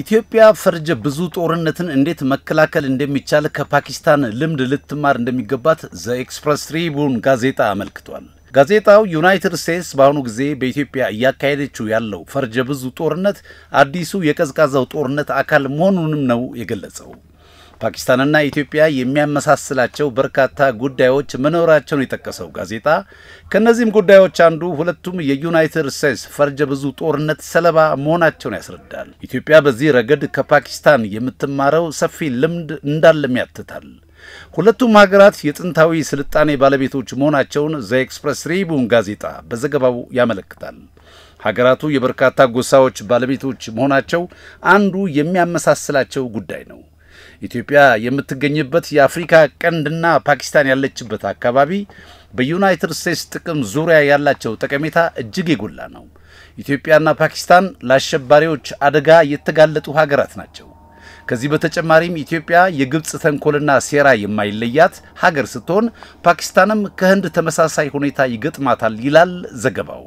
ኢትዮጵያ ፈርጀ ብዙ ጦርነትን እንዴት መከላከል እንደሚቻል ከፓኪስታን ልምድ ልትማር እንደሚገባት ዘ ኤክስፕረስ ትሪቡን ጋዜጣ አመልክቷል። ጋዜጣው ዩናይትድ ስቴትስ በአሁኑ ጊዜ በኢትዮጵያ እያካሄደችው ያለው ፈርጀ ብዙ ጦርነት አዲሱ የቀዝቃዛው ጦርነት አካል መሆኑንም ነው የገለጸው። ፓኪስታንና ኢትዮጵያ የሚያመሳስላቸው በርካታ ጉዳዮች መኖራቸውን የጠቀሰው ጋዜጣ ከእነዚህም ጉዳዮች አንዱ ሁለቱም የዩናይትድ ስቴትስ ፈርጀ ብዙ ጦርነት ሰለባ መሆናቸውን ያስረዳል። ኢትዮጵያ በዚህ ረገድ ከፓኪስታን የምትማረው ሰፊ ልምድ እንዳለም ያትታል። ሁለቱም ሀገራት የጥንታዊ ስልጣኔ ባለቤቶች መሆናቸውን ዘ ኤክስፕሬስ ሪቡን ጋዜጣ በዘገባው ያመለክታል። ሀገራቱ የበርካታ ጎሳዎች ባለቤቶች መሆናቸው አንዱ የሚያመሳስላቸው ጉዳይ ነው። ኢትዮጵያ የምትገኝበት የአፍሪካ ቀንድና ፓኪስታን ያለችበት አካባቢ በዩናይትድ ስቴትስ ጥቅም ዙሪያ ያላቸው ጠቀሜታ እጅግ የጎላ ነው። ኢትዮጵያና ፓኪስታን ለአሸባሪዎች አደጋ የተጋለጡ ሀገራት ናቸው። ከዚህ በተጨማሪም ኢትዮጵያ የግብፅ ተንኮልና ሴራ የማይለያት ሀገር ስትሆን ፓኪስታንም ከህንድ ተመሳሳይ ሁኔታ ይገጥማታል ይላል ዘገባው።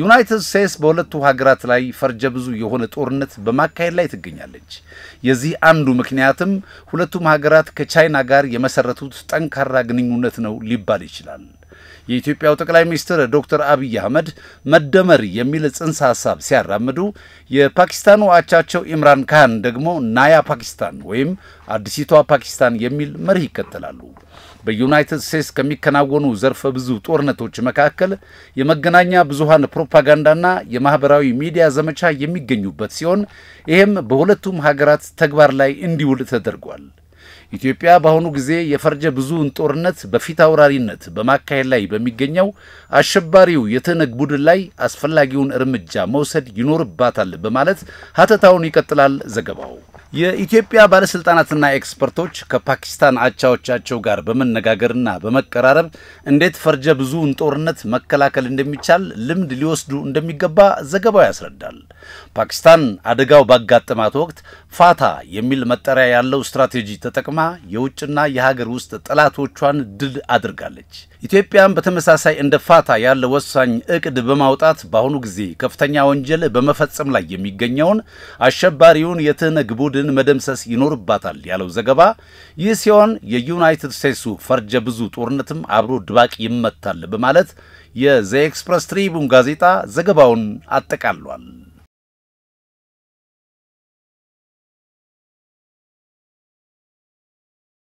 ዩናይትድ ስቴትስ በሁለቱ ሀገራት ላይ ፈርጀ ብዙ የሆነ ጦርነት በማካሄድ ላይ ትገኛለች። የዚህ አንዱ ምክንያትም ሁለቱም ሀገራት ከቻይና ጋር የመሰረቱት ጠንካራ ግንኙነት ነው ሊባል ይችላል። የኢትዮጵያው ጠቅላይ ሚኒስትር ዶክተር አብይ አህመድ መደመር የሚል ጽንሰ ሀሳብ ሲያራምዱ የፓኪስታኑ አቻቸው ኢምራን ካን ደግሞ ናያ ፓኪስታን ወይም አዲሲቷ ፓኪስታን የሚል መርህ ይከተላሉ። በዩናይትድ ስቴትስ ከሚከናወኑ ዘርፈ ብዙ ጦርነቶች መካከል የመገናኛ ብዙሃን ፕሮፓጋንዳና የማህበራዊ ሚዲያ ዘመቻ የሚገኙበት ሲሆን ይህም በሁለቱም ሀገራት ተግባር ላይ እንዲውል ተደርጓል። ኢትዮጵያ በአሁኑ ጊዜ የፈርጀ ብዙውን ጦርነት በፊት አውራሪነት በማካሄድ ላይ በሚገኘው አሸባሪው የትህነግ ቡድን ላይ አስፈላጊውን እርምጃ መውሰድ ይኖርባታል በማለት ሀተታውን ይቀጥላል ዘገባው። የኢትዮጵያ ባለስልጣናትና ኤክስፐርቶች ከፓኪስታን አቻዎቻቸው ጋር በመነጋገርና በመቀራረብ እንዴት ፈርጀ ብዙውን ጦርነት መከላከል እንደሚቻል ልምድ ሊወስዱ እንደሚገባ ዘገባው ያስረዳል። ፓኪስታን አደጋው ባጋጠማት ወቅት ፋታ የሚል መጠሪያ ያለው ስትራቴጂ ተጠቅማ የውጭና የሀገር ውስጥ ጠላቶቿን ድል አድርጋለች። ኢትዮጵያም በተመሳሳይ እንደ ፋታ ያለ ወሳኝ እቅድ በማውጣት በአሁኑ ጊዜ ከፍተኛ ወንጀል በመፈጸም ላይ የሚገኘውን አሸባሪውን የትህነግ ቡድን መደምሰስ ይኖርባታል ያለው ዘገባ፣ ይህ ሲሆን የዩናይትድ ስቴትሱ ፈርጀ ብዙ ጦርነትም አብሮ ድባቅ ይመታል በማለት የዘ ኤክስፕረስ ትሪቡን ጋዜጣ ዘገባውን አጠቃሏል።